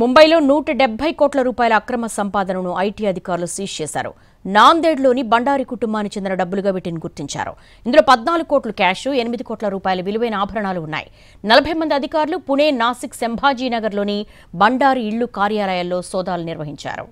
ముంబైలో నూట డెబ్బై కోట్ల రూపాయల అక్రమ సంపాదనను ఐటీ అధికారులు సీజ్ చేశారు నాందేడ్లోని బండారి కుటుంబానికి చెందిన డబ్బులుగా వీటిని గుర్తించారు ఇందులో పద్నాలుగు కోట్లు క్యాష్ ఎనిమిది కోట్ల రూపాయల విలువైన ఆభరణాలు ఉన్నాయి నలభై మంది అధికారులు పుణే నాసిక్ శంభాజీనగర్లోని బండారి ఇళ్లు కార్యాలయాల్లో సోదాలు నిర్వహించారు